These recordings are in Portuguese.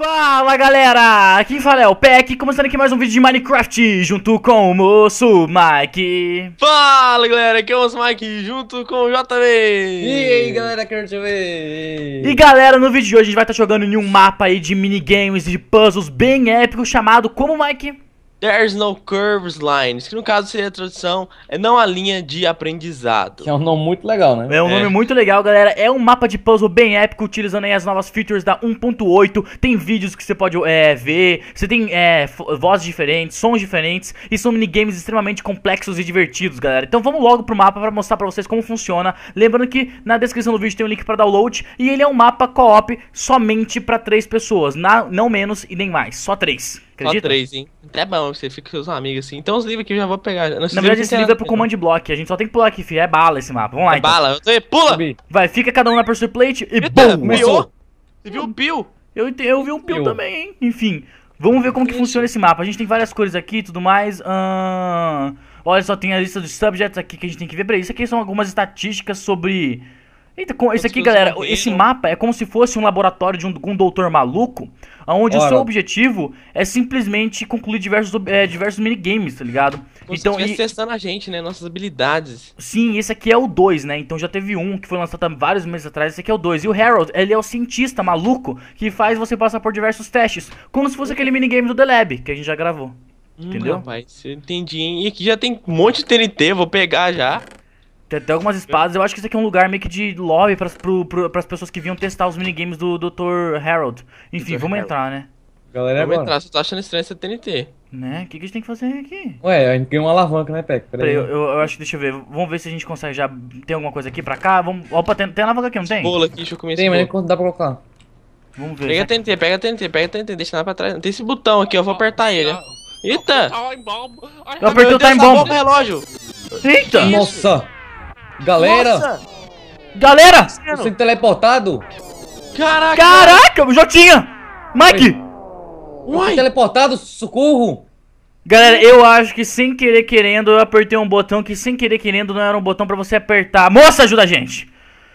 Fala galera, aqui fala é o Peck, começando aqui mais um vídeo de Minecraft junto com o moço Mike. Fala galera, aqui é o moço Mike junto com o JV. E aí galera, aqui te ver? E galera, no vídeo de hoje a gente vai estar tá jogando em um mapa aí de minigames e de puzzles bem épico chamado como Mike? There's no curves lines, que no caso seria a tradução é não a linha de aprendizado. Que é um nome muito legal, né? É um é. nome muito legal, galera. É um mapa de puzzle bem épico, utilizando aí as novas features da 1.8. Tem vídeos que você pode é, ver, você tem é, vozes diferentes, sons diferentes, e são minigames extremamente complexos e divertidos, galera. Então vamos logo pro mapa para mostrar para vocês como funciona. Lembrando que na descrição do vídeo tem um link para download, e ele é um mapa co-op somente para três pessoas, na, não menos e nem mais, só três. Acredita? Só três, hein? Até bom, você fica com seus amigos assim. Então os livros aqui eu já vou pegar. Não, Na verdade, esse livro é pro command block. A gente só tem que pular aqui, filho. É bala esse mapa. Vamos lá, é então. Bala, eu tô aí, pula! Vai, fica cada um na pursuit plate e BUM! Começou! Você viu o Bill? Eu, eu vi um Bill, também, hein? Enfim, vamos ver como que funciona esse mapa. A gente tem várias cores aqui e tudo mais. Olha só, tem a lista dos subjects aqui que a gente tem que ver. Peraí, isso aqui são algumas estatísticas sobre Eita, com, isso aqui, galera, esse mapa é como se fosse um laboratório de um, um doutor maluco, onde Ora. o seu objetivo é simplesmente concluir diversos, é, diversos minigames, tá ligado? Como então, e... testando a gente, né? Nossas habilidades. Sim, esse aqui é o 2, né? Então já teve um que foi lançado vários meses atrás, esse aqui é o 2. E o Harold, ele é o cientista maluco que faz você passar por diversos testes, como se fosse aquele minigame do The Lab, que a gente já gravou. Hum, entendeu? Rapaz, entendi, hein? E aqui já tem um monte de TNT, vou pegar já. Tem até algumas espadas. Eu acho que isso aqui é um lugar meio que de lobby pras, pro, pro, pras pessoas que vinham testar os minigames do Dr. Harold. Enfim, Dr. vamos Harold. entrar, né? Galera, é vamos entrar. Se tá achando estranho essa TNT. Né? O que, que a gente tem que fazer aqui? Ué, a gente tem uma alavanca, né, Peck? Peraí, Peraí eu, eu, acho que deixa eu ver. Vamos ver se a gente consegue já. Tem alguma coisa aqui pra cá? Vamos... Opa, tem, tem alavanca aqui, não tem? Bolo aqui, deixa eu comer Tem, mas esse dá pra colocar. Vamos ver. Pega né? a TNT, pega a TNT, pega a TNT, deixa lá pra trás. Tem esse botão aqui, eu vou apertar ele. ó. Eita! Ai, bomba. Ai, Eu apertei o time tá bom bomb. relógio. Eita! Nossa! Galera! Nossa. Galera! Tá sendo teleportado! Caraca! Caraca, eu já tinha! Mike! Uai! Teleportado, socorro! Galera, eu acho que sem querer querendo eu apertei um botão que sem querer querendo não era um botão pra você apertar. Moça, ajuda a gente!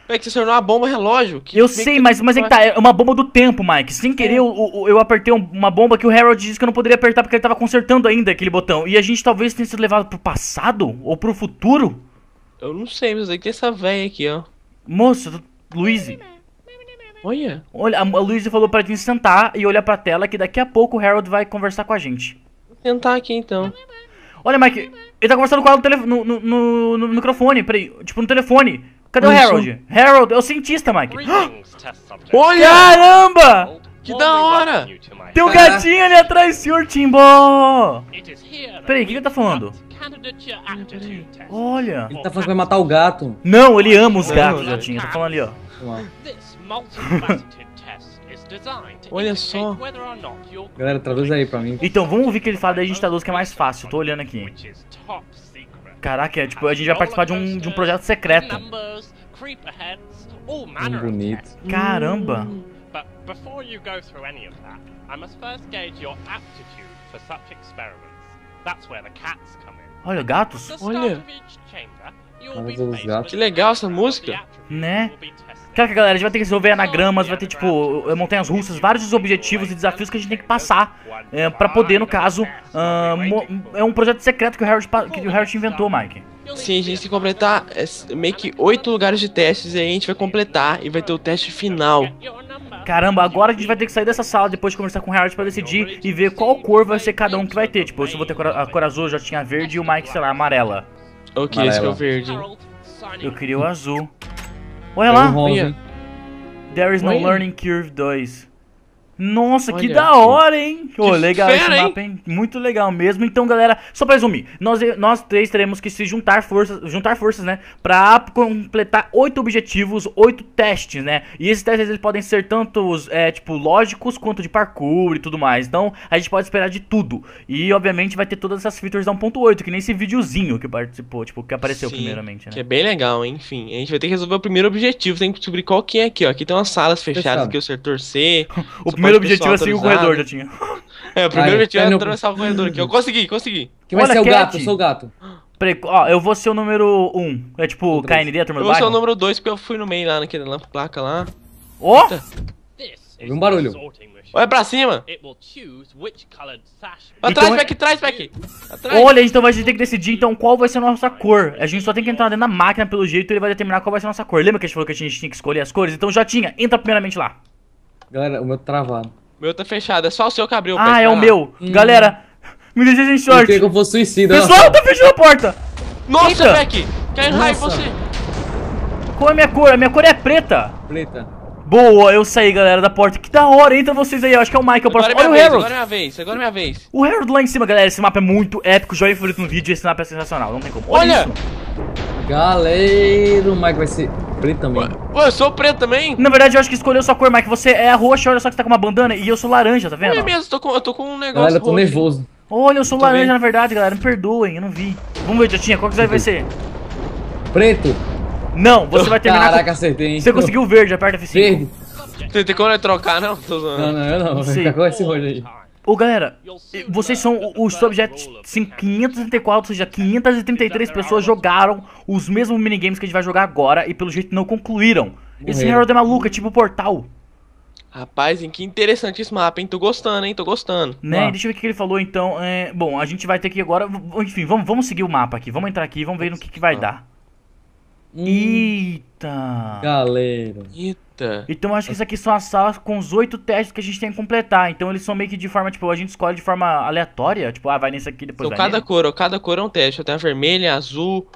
É que você tornou uma bomba relógio. Que eu sei, que... mas, mas é que tá, é uma bomba do tempo, Mike. Sem é. querer, é. eu, eu, eu, apertei uma bomba que o Harold disse que eu não poderia apertar porque ele tava consertando ainda aquele botão. E a gente talvez tenha sido levado pro passado ou pro futuro. Eu não sei, mas aí tem essa velha aqui, ó. Moço, tu... Olha. Olha, a Luiz falou pra gente sentar e olhar pra tela que daqui a pouco o Harold vai conversar com a gente. Vou sentar aqui então. Olha, Mike, ele tá conversando com ela no, telefone, no, no, no, microfone, peraí, tipo no telefone. Cadê o Harold? Harold é o cientista, Mike. Olha! Caramba! Que da hora! Tem um gatinho ali atrás, senhor Timbo! Peraí, o que ele tá falando? Ah, Olha! Ele tá falando que vai matar o gato. Não, ele ama os é, gatos, gatinho. É. Tá falando ali, ó. Olha só. Galera, traduz aí pra mim. Então, vamos ouvir o que ele fala, daí a gente traduz que é mais fácil. Tô olhando aqui. Caraca, é, tipo, a gente vai participar de um, de um projeto secreto. Hum, bonito. Caramba. But before you go through any of that, I must first gauge sua aptitude for such experiments. That's where the cats come in. Olha, gatos. Olha. Que legal essa música. Né? Caraca, galera, a gente vai ter que resolver anagramas, vai ter, tipo, eh, montanhas russas, vários objetivos e desafios que a gente tem que passar é, pra poder, no caso, uh, é um projeto secreto que o Harold, que o Harold inventou, Mike. Sim, a gente tem que completar eh, meio que oito lugares de testes e aí a gente vai completar e vai ter o teste final caramba, agora a gente vai ter que sair dessa sala depois de conversar com o Harry pra decidir e ver qual cor vai ser cada um que vai ter. Tipo, se eu vou ter a cor azul, eu já tinha verde e o Mike, sei lá, amarela. Ok, amarela. esse que é o verde. Eu queria o azul. Olha lá! É There is no learning curve 2. Nossa, Olha que da aqui. hora, hein? Que legal fera, esse mapa, hein? hein? Muito legal mesmo. Então, galera, só pra resumir, nós, nós três teremos que se juntar forças, juntar forças, né? Pra completar oito objetivos, oito testes, né? E esses testes, eles podem ser tanto, é, tipo, lógicos quanto de parkour e tudo mais. Então, a gente pode esperar de tudo. E, obviamente, vai ter todas essas features da 1.8, que nem esse videozinho que participou, tipo, que apareceu Sim, primeiramente, né? Que é bem legal, enfim. A gente vai ter que resolver o primeiro objetivo, tem que descobrir qual que é aqui, ó. Aqui tem umas salas fechadas aqui, o setor C. o primeiro primeiro objetivo é seguir o corredor, já tinha. É, o primeiro objetivo é, é atravessar o corredor aqui. Eu consegui, consegui. Quem vai ser o gato? Eu sou o gato. Peraí, ó, eu vou ser o número 1. Um. É tipo KND, a turma do bairro? Eu vou ser o número 2 porque eu fui no meio lá naquele lá, placa lá. Ó! Oh! um barulho. Olha pra cima. Atrás, então, back, atrás, back. Atrás. Olha, então a gente tem que decidir então qual vai ser a nossa cor. A gente só tem que entrar dentro da máquina pelo jeito e ele vai determinar qual vai ser a nossa cor. Lembra que a gente falou que a gente tinha que escolher as cores? Então já tinha. Entra primeiramente lá. Galera, o meu tá travado. O meu tá fechado, é só o seu que abriu. Ah, é o tá? meu. Hum. Galera, me deixa sem short. Eu, eu vou suicida. Pessoal, tá fechando a porta. Nossa, Beck, quer raio você. Qual é a minha cor? A minha cor é preta. Preta. Boa, eu saí, galera, da porta. Que da hora, entra vocês aí. Eu acho que é o Michael. Agora é minha Olha vez, o Harold. Agora é minha vez, agora é minha vez. O Harold lá em cima, galera. Esse mapa é muito épico. Joinha favorito no vídeo. Esse mapa é sensacional, não tem como. Olha! Olha. Galera, o Mike é vai ser preto também. Ué, eu sou preto também? Na verdade, eu acho que escolheu sua cor, Mike. Você é roxo, olha só que tá com uma bandana, e eu sou laranja, tá vendo? É mesmo, tô com, eu tô com um negócio. Olha, eu tô roxo. nervoso. Olha, eu sou laranja bem. na verdade, galera. Me perdoem, eu não vi. Vamos ver, Jotinha, qual que você vai ser? Preto. Não, você vai terminar Caraca, com... acertei, hein? Você conseguiu o verde, aperta F5. Verde. Tem como é trocar, não? Tô Não, não, eu não. não sei. Fica com esse roxo aí. Ô galera, vocês são os subjects 534, ou seja, 533 pessoas jogaram os mesmos minigames que a gente vai jogar agora e pelo jeito não concluíram. Esse Herald é maluco, é tipo portal. Rapaz, hein, que interessante esse mapa, hein? Tô gostando, hein? Tô gostando. Né? Ah. Deixa eu ver o que ele falou então. É, bom, a gente vai ter que agora. Enfim, vamos, vamos seguir o mapa aqui. Vamos entrar aqui vamos ver no que, que vai ah. dar. Hum. Eita! Galera. Eita. Então acho que isso aqui são as salas com os oito testes que a gente tem que completar. Então eles são meio que de forma, tipo, a gente escolhe de forma aleatória. Tipo, ah, vai nesse aqui, depois então, cada cor, cada cor é um teste. Tem a vermelha, a azul...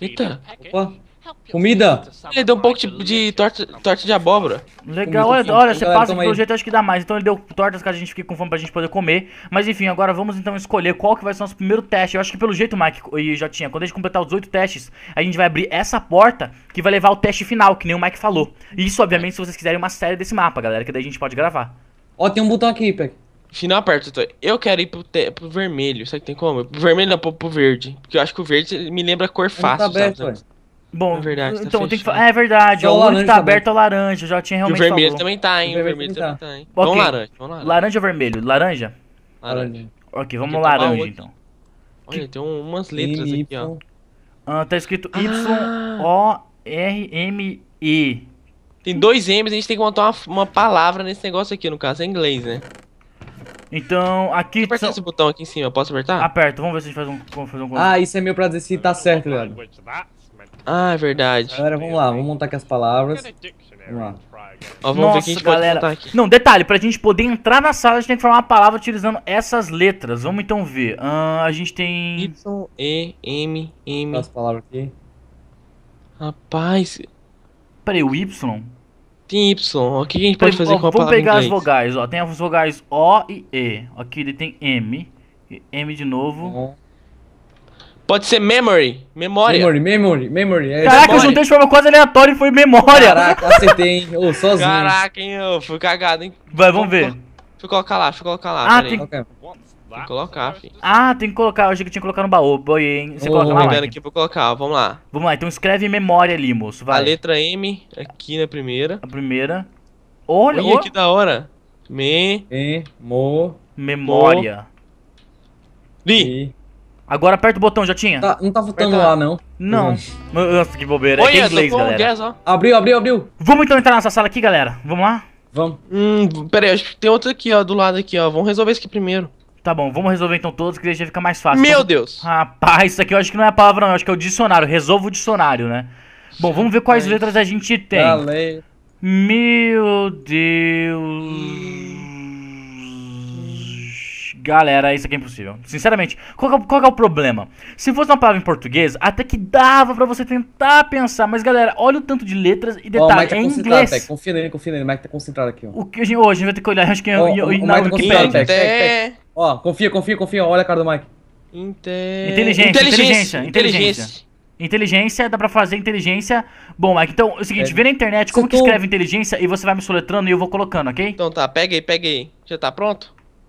Eita. É Opa. É Comida! Ele deu um pouco de, de torta, torta de abóbora. Legal, olha, olha, então, você passa pelo jeito, acho que dá mais. Então ele deu tortas que a gente fique com fome pra gente poder comer. Mas enfim, agora vamos então escolher qual que vai ser o nosso primeiro teste. Eu acho que pelo jeito, Mike e Jotinha, quando a gente completar os oito testes, a gente vai abrir essa porta que vai levar ao teste final, que nem o Mike falou. Isso, obviamente, se vocês quiserem uma série desse mapa, galera, que daí a gente pode gravar. Ó, tem um botão aqui, Peck. Final aperto, eu quero ir pro, te, pro vermelho, sabe que tem como? Pro vermelho não, pro, pro verde. Porque eu acho que o verde me lembra a cor tá fácil, tá aberto, sabe? Bom, é verdade, tá então tá tem que falar. É verdade, o único está tá aberto ao o laranja, já tinha realmente. E o vermelho falou. também tá, hein? O, vermelho, vermelho também tá, tá hein? Okay. Vamos laranja, vamos laranja. Laranja ou vermelho? Laranja? Laranja. Ok, vamos laranja então. Olha, que... tem umas letras aqui, ó. Ah, tá escrito ah. Y-O-R-M-E. Tem dois M's, a gente tem que montar uma, uma palavra nesse negócio aqui, no caso, é inglês, né? Então, aqui. Aperta são... esse botão aqui em cima, posso apertar? Aperta, vamos ver se a gente faz um. Faz um... Ah, isso é meu pra dizer se tá certo, velho ah, é verdade. Galera, vamos lá, vamos montar aqui as palavras. Vamos lá. Ó, vamos Nossa, ver que a gente galera. aqui. Não, detalhe, pra gente poder entrar na sala, a gente tem que formar uma palavra utilizando essas letras. Vamos então ver. Ah, a gente tem. Y, E, M, M. As palavras aqui. Rapaz. Peraí, o Y? Tem Y. O que a gente pode fazer com a palavra? Vamos pegar as vogais, ó. Tem as vogais O e E. Aqui ele tem M. M de novo. Uhum. Pode ser memory, memória. Memory, memory, memory. É Caraca, memory. eu juntei de forma quase aleatória e foi memória. Caraca, acertei, hein? Ô, sozinho. Caraca, hein? Eu fui cagado, hein? Vai, vamos ver. Deixa eu colocar lá, deixa eu colocar lá. Ah, tem... tem... que colocar, filho. Ah, tem que colocar. Eu achei que tinha que colocar no baú. Boi, hein? Você oh, coloca lá, Mike. aqui pra colocar, vamos lá. Vamos lá, então escreve memória ali, moço. Vai. A letra M, aqui na primeira. A primeira. Olha, Olha que da hora. Me... Memo... Memória. Li. Agora aperta o botão, já tinha. Tá, não tá votando lá, não. Não. Uhum. Nossa, que bobeira. Olha, é inglês, galera. Guess, é, ó. Abriu, abriu, abriu. Vamos então entrar nessa sala aqui, galera. Vamos lá? Vamos. Hum, pera aí, acho que tem outro aqui, ó, do lado aqui, ó. Vamos resolver isso aqui primeiro. Tá bom, vamos resolver então todos, que já fica mais fácil. Meu então, Deus. Rapaz, isso aqui eu acho que não é a palavra não, eu acho que é o dicionário. Resolva o dicionário, né? Bom, vamos ver quais letras a gente tem. Valeu. Meu Deus. Galera, isso aqui é impossível. Sinceramente, qual, é, qual é o problema? Se fosse uma palavra em português, até que dava para você tentar pensar. Mas, galera, olha o tanto de letras e detalhes. Oh, é em inglês. Confia nele, confia nele. O Mike tá concentrado aqui, ó. O que, oh, a gente vai ter que olhar. Acho que é oh, o, o, na tá Wikipedia. Ó, confia, confia, confia. Olha a cara do Mike. Inteligência, inteligência, inteligência. inteligência. Inteligência, dá pra fazer inteligência. Bom, Mike, então é o seguinte, é. vê na internet como que tô... escreve inteligência e você vai me soletrando e eu vou colocando, ok? Então tá, pega aí, pega aí. Já tá pronto?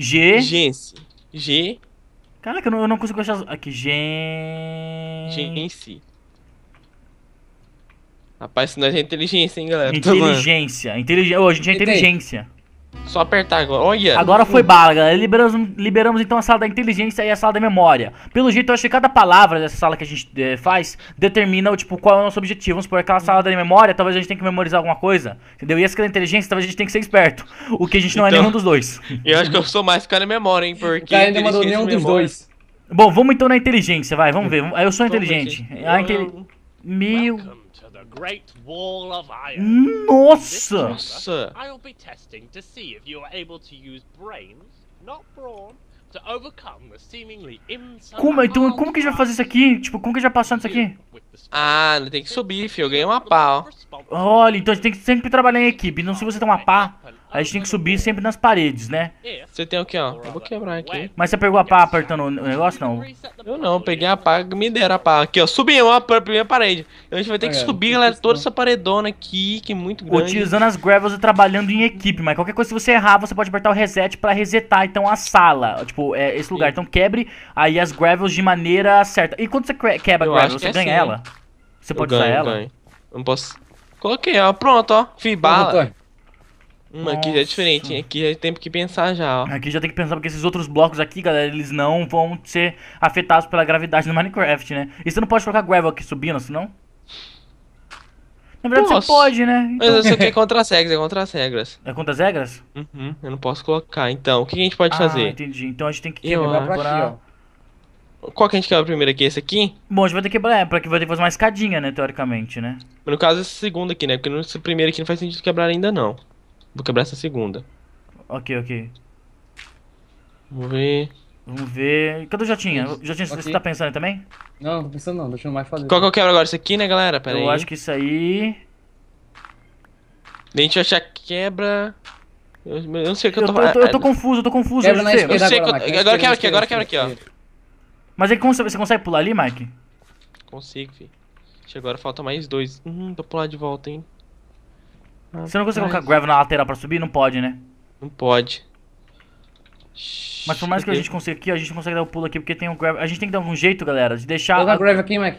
G. Gense. G. Caraca, eu não, eu não consigo achar. Aqui, gen. Gense. Rapaz, isso é inteligência, hein, galera? Inteligência. Inteligência. Oh, a gente é inteligência. Só apertar agora. Olha. Agora foi bala, galera. Liberamos, liberamos então a sala da inteligência e a sala da memória. Pelo jeito, eu acho que cada palavra dessa sala que a gente eh, faz determina tipo, qual é o nosso objetivo. Vamos supor, aquela sala da memória, talvez a gente tenha que memorizar alguma coisa. Entendeu? E essa da inteligência, talvez a gente tenha que ser esperto. O que a gente não é então, nenhum dos dois. Eu acho que eu sou mais cara da memória, hein? Porque. O cara não mandou nenhum dos dois. Bom, vamos então na inteligência, vai, vamos ver. Eu sou inteligente. A inte- Meu Great Wall of Iron. Nossa! Nossa! I be testing to see if you are able to use brains, not brawn, to overcome the seemingly Como? Então, como que a gente vai fazer isso aqui? Tipo, como que a gente vai passar nisso aqui? Ah, tem que subir, filho. Eu ganhei uma pá, ó. Olha, então a gente tem que sempre trabalhar em equipe. Não se você tem uma pá, a gente tem que subir sempre nas paredes, né? Você tem o que, ó? Eu vou quebrar aqui. Mas você pegou a pá apertando o negócio, não? Eu não, peguei a pá, me deram a pá. Aqui, ó, subimos a primeira parede. A gente vai ter que é, subir, galera, toda essa paredona aqui, que é muito grande. Utilizando as gravels e trabalhando em equipe, mas qualquer coisa, se você errar, você pode apertar o reset pra resetar, então, a sala. Tipo, é esse lugar. Então quebre aí as gravels de maneira certa. E quando você quebra a gravel, você é ganha assim. ela? Né? Você pode ganho, usar ela? Ganho. Não posso... Coloquei, ó, pronto, ó. Fui bala. Tá. Aqui já é diferente, aqui já tem que pensar já, ó. Aqui já tem que pensar, porque esses outros blocos aqui, galera, eles não vão ser afetados pela gravidade do Minecraft, né? E você não pode colocar gravel aqui subindo, senão? Assim, Na verdade você pode, né? Então... Mas isso aqui é contra as regras, é contra as regras. É contra as regras? Uhum, eu não posso colocar. Então, o que a gente pode ah, fazer? entendi. Então a gente tem que quebrar pra aqui, ó. Qual que a gente quebra primeiro aqui? Esse aqui? Bom, a gente vai ter que quebrar, é, porque vai ter que fazer uma escadinha, né, teoricamente, né? No caso, esse segundo aqui, né? Porque esse primeiro aqui não faz sentido quebrar ainda, não. Vou quebrar essa segunda. Ok, ok. Vamos ver. Vamos ver. Cadê o Jotinha? O Jotinha, okay. você tá pensando também? Não, tô pensando não, deixa eu mais fazer. Qual que eu é quebro agora? Isso aqui, né, galera? Pera eu aí. Eu acho que isso aí. A gente achar quebra. Eu, eu, não sei o que eu tô falando. Eu, eu, tô é, confuso, eu tô confuso. Quebra na eu sei agora, que eu... agora quebra aqui, agora quebra aqui, ó. Mas aí você consegue pular ali, Mike? Consigo, filho. Agora falta mais dois. Hum, pra pular de volta, hein. Você não consegue colocar é. gravel na lateral pra subir? Não pode, né? Não pode. Mas por mais que a gente consiga aqui, a gente consegue dar o um pulo aqui, porque tem um gravel. A gente tem que dar um jeito, galera, de deixar... Coloca a... gravel aqui, Mac.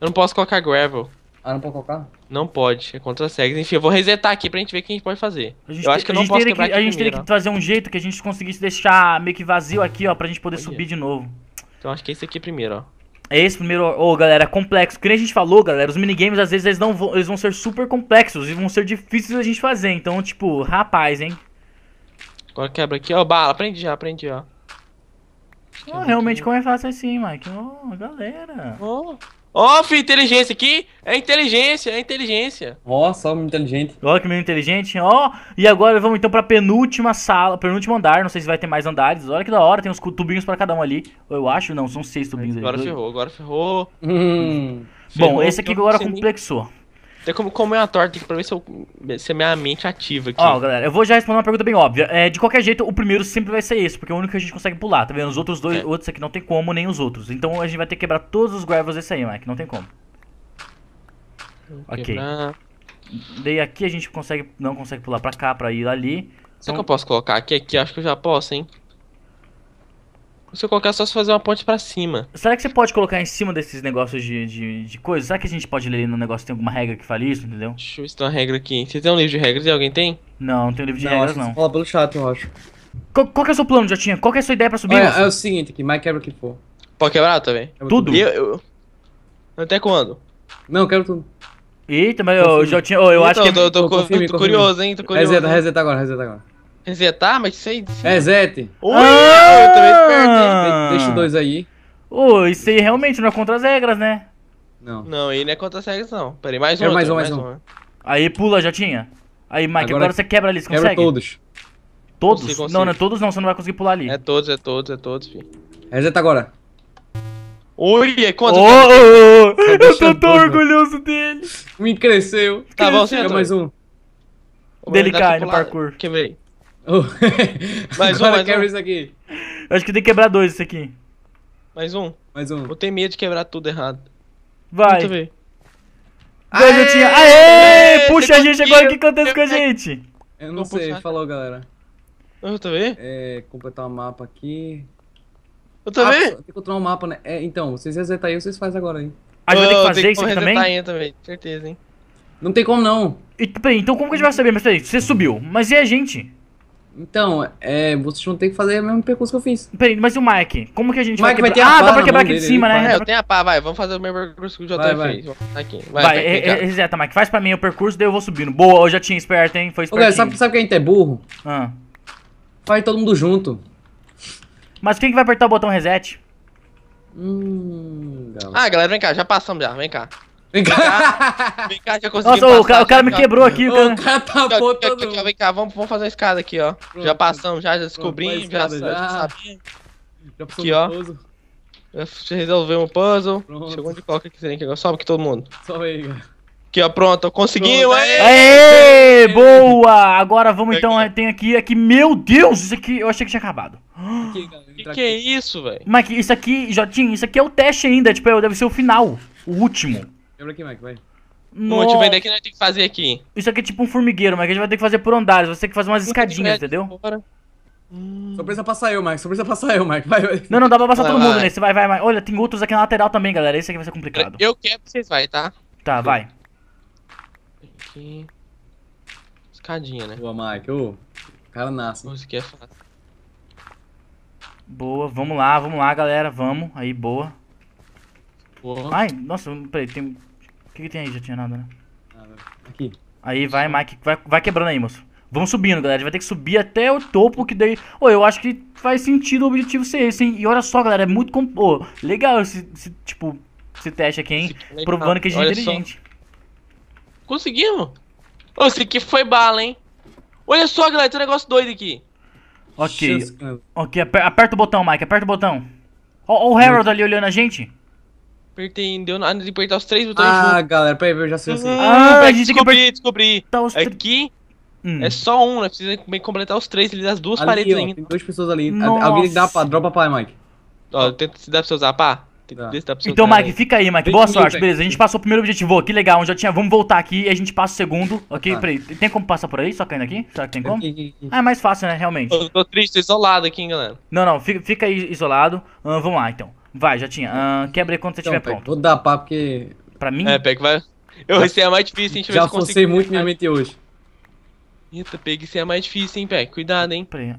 Eu não posso colocar gravel. Ah, não pode colocar? Não pode, é contra segs. Enfim, eu vou resetar aqui pra gente ver o que a gente pode fazer. Gente eu acho que eu não posso que, A gente teria que trazer um jeito que a gente conseguisse deixar meio que vazio aqui, ó, pra gente poder subir de novo. Então acho que é esse aqui primeiro, ó é Esse primeiro, ô oh, galera, complexo. Que a gente falou, galera, os minigames às vezes eles, não vão, eles vão ser super complexos e vão ser difíceis a gente fazer. Então, tipo, rapaz, hein? Agora quebra aqui, ó, bala, aprendi já, aprendi, ó. Oh, realmente, como é fácil assim, Mike? Ô, oh, galera. Oh. Ó, filho, inteligência aqui. É inteligência, é inteligência. Ó, oh, inteligente. Olha que menino inteligente. Ó, oh, e agora vamos então pra penúltima sala, penúltimo andar. Não sei se vai ter mais andares. Olha que da hora, tem uns tubinhos pra cada um ali. Eu acho, não, são seis tubinhos agora ali. Agora ferrou, agora ferrou. Hum. Bom, ferrou, esse aqui agora complexou. Eu é como comer é uma torta aqui pra ver se, eu, se a minha mente ativa aqui. Ó, galera, eu vou já responder uma pergunta bem óbvia. É, de qualquer jeito, o primeiro sempre vai ser esse, porque é o único que a gente consegue pular, tá vendo? Os outros dois, é. outros aqui não tem como, nem os outros. Então a gente vai ter que quebrar todos os gravels desse aí, Mike, não tem como. ok. Daí aqui a gente consegue, não consegue pular pra cá, pra ir ali. Será então... que eu posso colocar aqui? Aqui acho que eu já posso, hein? Se eu colocar é só se fazer uma ponte para cima. Será que você pode colocar em cima desses negócios de, de, de coisas? Será que a gente pode ler no negócio tem alguma regra que fale isso, entendeu? Deixa eu ver se tem uma regra aqui. Você tem um livro de regras e alguém tem? Não, não tem livro de não, regras, não. Fala pelo chat, eu acho. Qual, qual que é o seu plano, Jotinha? Qual que é a sua ideia pra subir? Olha, é o seguinte aqui, mais quebra que for. Pode quebrar também? tudo? Eu, eu, Até quando? Não, quero tudo. Eita, mas eu, já tinha. eu acho que... É então, eu tô, tô, tô, tô, curioso, hein? Tô curioso. Reseta, reseta agora, reseta agora. Resetar, mas sei. É Resete. Ui, ah! eu também perdi. deixa dois aí. Ô, isso aí realmente não é contra as regras, né? Não. Não, aí não é contra as regras, não. Peraí, mais um. Mais um, mais, mais um. um. Aí pula, já tinha. Aí, Mike, agora, agora você quebra ali, você quebra consegue? todos. Todos? Consigo, consigo. Não, não é todos não, você não vai conseguir pular ali. É todos, é todos, é todos, filho. Reseta é, agora. Oi, é contra. Oh, oh, oh. Eu tô tá tão né? orgulhoso dele. Me cresceu. Tá bom, você mais um. Dele cai no pular. parkour. Quebrei. Oh. mais um, mais um. isso aqui. Eu acho que tem que quebrar dois isso aqui. Mais um. Mais um. Eu tenho medo de quebrar tudo errado. Vai. Deixa eu ver. Aê, Aê! Aê! Puxa a gente agora, o que acontece com a gente? Eu não sei, falou galera. Eu também? É, completar o um mapa aqui. Eu também? Ah, tem que encontrar um mapa, né? É, então, vocês resetar aí, vocês fazem agora aí. A gente vai ter que fazer isso aqui também? Aí, também? Certeza, hein? Não tem como não. E, peraí, então como que a gente vai saber? Mas peraí, você subiu. Mas e a gente? Então, é, vocês vão ter que fazer o mesmo percurso que eu fiz. Peraí, mas e o Mike? Como que a gente Mike vai quebrar? Vai ter ah, dá pra quebrar aqui dele, de cima, né? É, eu tenho a pá, vai, vamos fazer o mesmo percurso que o JT fez. Aqui, vai. Vai, reseta, tá é, é, Mike, faz pra mim o percurso, daí eu vou subindo. Boa, eu já tinha esperto, hein? Foi esperto. Sabe, sabe que a gente é burro? Ah. Faz todo mundo junto. Mas quem que vai apertar o botão reset? Hum, galera. Ah, galera, vem cá, já passamos já, vem cá. Vem cá! Vem cá, já consegui. Nossa, o, cara, o cara me quebrou aqui, o cara. O cara tapou todo Vem cá, vamos, vamos fazer a escada aqui, ó. Pronto. Já passamos, já, descobrimos, já, já, já sabia. Já aqui, ó. Puzzle. Já resolveu um puzzle. Pronto. Chegou de coca aqui, que agora. Sobe aqui todo mundo. Sobe aí, cara. Aqui, ó, pronto, conseguiu, aê! Boa! Agora vamos então, é, tem aqui, aqui, é meu Deus, isso aqui, eu achei que tinha acabado. que, que é isso, velho? Mas isso aqui, Jotinho, isso aqui é o teste ainda, tipo, deve ser o final, o último. Lembra aqui, Mike, vai. Bom, deixa eu ver que a gente tem que fazer aqui. Isso aqui é tipo um formigueiro, mas a gente vai ter que fazer por andares. Você tem que fazer umas escadinhas, entendeu? Hum. Só precisa passar eu, Mike. Só precisa passar eu, Mike. Vai, vai. Não, não, dá pra passar vai, todo vai. mundo né? nesse. Vai, vai, vai. Olha, tem outros aqui na lateral também, galera. Esse aqui vai ser complicado. Eu quero que vocês vai, tá? Tá, vai. Aqui. Escadinha, né? Boa, Mike. Ô, cara nasce. Isso aqui é fácil. Boa, vamos lá, vamos lá, galera. Vamos. Aí, boa. Boa. Ai, nossa, peraí, tem que, que tem aí? Já tinha nada, né? Aqui. Aí vai, Mike. Vai, vai quebrando aí, moço. Vamos subindo, galera. A gente vai ter que subir até o topo, que daí... Ô, eu acho que faz sentido o objetivo ser esse, hein? E olha só, galera, é muito... Comp... Ô, legal esse, esse, tipo, esse teste aqui, hein? É legal. Provando que a gente é olha é inteligente. Só. Conseguimos! Oh, esse aqui foi bala, hein? Olha só, galera, tem um negócio doido aqui. Ok. Ok, aperta o botão, Mike. Aperta o botão. Ó o Harold ali olhando a gente. Apertei, deu nada de apertar os três botões Ah, galera, peraí, eu já sei. Assim. Ah, ah a gente descobri, descobri. Tá os... Aqui hum. é só um, né? Precisa completar os três ali das duas ali, paredes ó, ainda. Tem duas pessoas ali. Nossa. Alguém dá pra, dropa pra Mike. Ó, tenta se dá pra você usar pá. Tá. Então, Mike, né? fica aí, Mike. Boa sorte, beleza. A gente passou o primeiro objetivo, que legal. Já tinha... Vamos voltar aqui e a gente passa o segundo. Ok, ah. peraí. Tem como passar por aí? Só caindo aqui? Será que tem como? Ah, é mais fácil, né? Realmente. Eu tô triste, isolado aqui, hein, galera. Não, não. Fica, fica aí isolado. Uh, vamos lá, então. Vai, já tinha. Uh, quebra aí quando você estiver então, pronto. Vou dar pá, porque. Pra mim? É, pega vai. Eu receio a mais difícil, Já forcei muito minha mente hoje. Eita, peguei é a mais difícil, hein, Pé? Cuidado, hein? Peraí.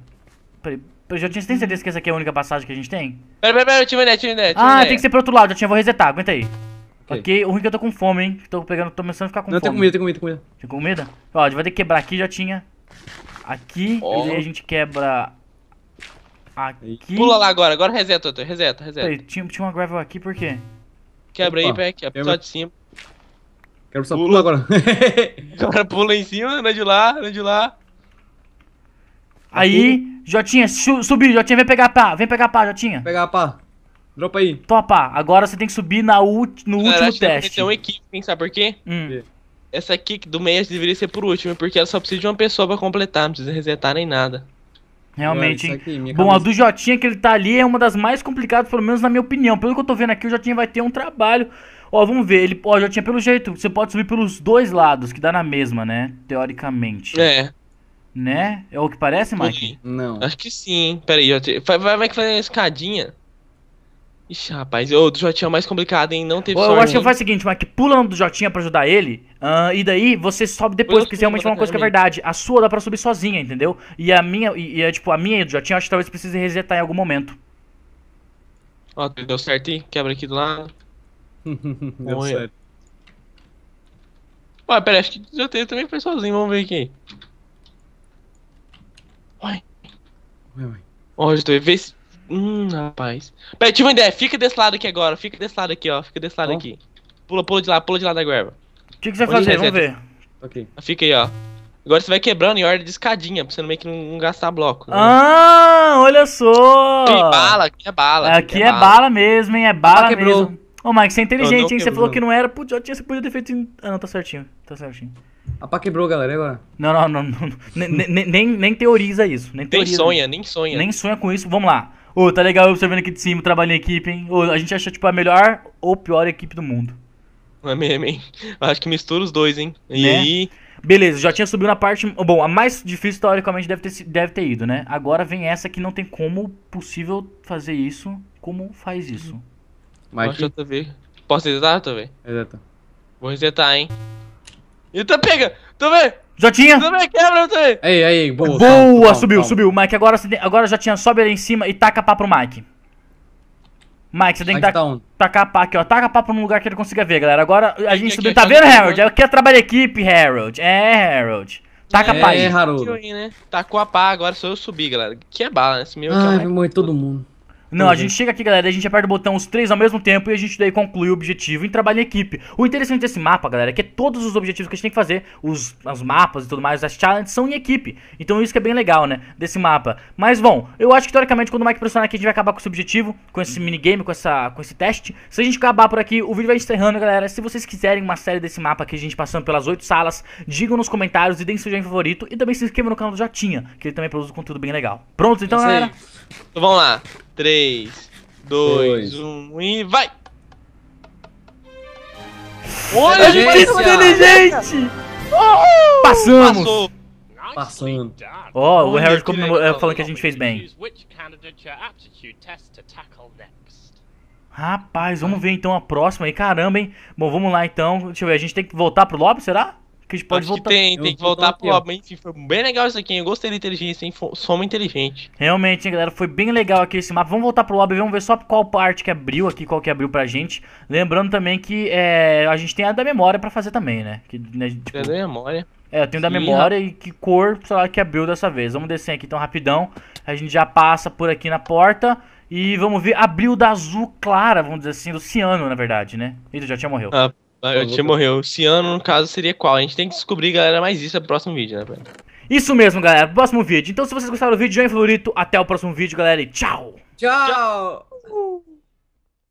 Peraí. Eu já tinha certeza que essa aqui é a única passagem que a gente tem? Pera, pera, pera, tira o net, Ah, tem que ser pro outro lado, já tinha, vou resetar, aguenta aí. Ok, o ruim é que eu tô com fome, hein? Tô pegando, tô começando a ficar com fome. Não, tem comida, tem comida, tem comida. Tem comida? Ó, a gente vai ter que quebrar aqui, já tinha. Aqui, e aí a gente quebra Aqui. Pula lá agora, agora reseta, Reseta, reseta. Peraí, tinha, tinha uma gravel aqui, por quê? Quebra Opa, aí, Peck, Quebra só de cima. Quero só pula, agora. agora pula em cima, anda de lá, anda de lá. Aí, Jotinha, subir, Jotinha, vem pegar a pá, vem pegar a pá, Jotinha. Pegar a pá. Dropa aí. Topa, agora você tem que subir na no Cara, último teste. Tem uma equipe, hein, sabe por quê? Hum. Essa aqui do meio deveria ser por último, porque ela só precisa de uma pessoa pra completar, não precisa resetar nem nada. Realmente. É, aqui, Bom, a do Jotinha que ele tá ali é uma das mais complicadas, pelo menos na minha opinião. Pelo que eu tô vendo aqui, o Jotinha vai ter um trabalho. Ó, vamos ver. Ele, ó, Jotinha, pelo jeito, você pode subir pelos dois lados, que dá na mesma, né? Teoricamente. É. Né? É o que parece, Mike? Não. Acho que sim. Pera aí, Jotinha. Vai, vai, vai que fazer na escadinha. Ixi, rapaz, o do Jotinha é o mais complicado, hein? Não teve Eu, eu acho que eu faço o seguinte, Mike, pula no do Jotinha pra ajudar ele, uh, e daí você sobe depois, porque é realmente é uma coisa que é verdade. A sua dá pra subir sozinha, entendeu? E a minha, e, e é, tipo, a minha e do Jotinha, acho que talvez precise resetar em algum momento. Ó, deu certo aí? Quebra aqui do lado. deu certo. Ué, pera, acho que o Jotinha também foi sozinho, vamos ver aqui. Ué. Ué, ué. Ó, eu vê se Hum, rapaz. Peraí, tive uma ideia. Fica desse lado aqui agora. Fica desse lado aqui, ó. Fica desse lado oh. aqui. Pula, pula de lá, pula de lá da guerra. O que, que você vai fazer? Vamos ver. Ok. Fica aí, ó. Agora você vai quebrando em ordem de escadinha, pra você meio que não, gastar bloco. Né? Ah, olha só! Tem é bala, aqui é bala. Aqui, aqui é, é bala. bala. mesmo, hein? É bala ah, quebrou. mesmo. Ô, Mike, você é inteligente, hein? Você falou que não era, putz, já tinha, você podia ter feito. Em... Ah, não, tá certinho. Tá certinho. A pá quebrou, galera, agora? Não, não, não. não. nem, nem, nem teoriza isso. Nem, teoriza nem sonha, isso. nem sonha. Nem sonha com isso. Vamos lá. Ô, oh, tá legal observando aqui de cima o trabalho em equipe, hein? Oh, a gente achou, tipo, a melhor ou pior equipe do mundo. É mesmo, hein? Acho que mistura os dois, hein? E né? aí... Beleza, já tinha subido na parte... Bom, a mais difícil, teoricamente, deve ter, deve ter ido, né? Agora vem essa que não tem como possível fazer isso. Como faz isso? Mas uhum. ver, Posso resetar, vendo? Exato. Vou resetar, hein? Eita, pega! vendo! Já tinha? Aí, aí, boa. Boa, calma, calma, subiu, calma. subiu. Mike, agora, agora já tinha. Sobe ali em cima e taca pá pro Mike. Mike, você tem que, tá tacar a pá aqui, ó. Taca a pá pra um lugar que ele consiga ver, galera. Agora a gente subiu. Tá vendo, Harold? Eu quero é trabalhar equipe, Harold. É, Harold. Taca é, a pá aí. É, Harold. Tacou a pá, agora só eu subir, galera. Que é bala, né? Esse meu é Ai, vai todo mundo. Não, uhum. a gente chega aqui, galera, a gente aperta o botão os três ao mesmo tempo e a gente daí conclui o objetivo e trabalha em equipe. O interessante desse mapa, galera, é que todos os objetivos que a gente tem que fazer, os, os mapas e tudo mais, as challenges, são em equipe. Então isso que é bem legal, né, desse mapa. Mas, bom, eu acho que, teoricamente, quando o Mike pressionar aqui, a gente vai acabar com esse objetivo, com esse minigame, com, essa, com esse teste. Se a gente acabar por aqui, o vídeo vai encerrando, galera. Se vocês quiserem uma série desse mapa aqui, a gente passando pelas oito salas, digam nos comentários e deem seu joinha favorito. E também se inscrevam no canal do Jotinha, que ele também produz um conteúdo bem legal. Pronto, então, é galera? Então vamos lá. 3, 2, 1 e vai! Olha, a gente é inteligente! Uhul! Passamos! Passando. Ó, oh, o Harold falando que a gente fez bem. Rapaz, vamos ver então a próxima aí. Caramba, hein? Bom, vamos lá então. Deixa eu ver, a gente tem que voltar pro lobby, será? que a gente pode Acho voltar. Que tem, tem que voltar pro Enfim, Foi bem legal isso aqui. Eu gostei da inteligência, hein? Soma inteligente. Realmente, hein, galera? Foi bem legal aqui esse mapa. Vamos voltar pro lobby e vamos ver só qual parte que abriu aqui, qual que abriu pra gente. Lembrando também que é, a gente tem a da memória pra fazer também, né? Que, né tipo... É da memória. É, eu tenho da memória e que cor, sei lá, que abriu dessa vez. Vamos descer aqui então rapidão. A gente já passa por aqui na porta. E vamos ver, abriu da azul clara, vamos dizer assim, do ciano, na verdade, né? Ele já tinha morreu. Ah. Ah, tinha morreu. Se ano, no caso, seria qual? A gente tem que descobrir, galera, mais isso no próximo vídeo, né, velho? Isso mesmo, galera. Próximo vídeo. Então, se vocês gostaram do vídeo, joinha favorito. Até o próximo vídeo, galera. E tchau! Tchau! tchau.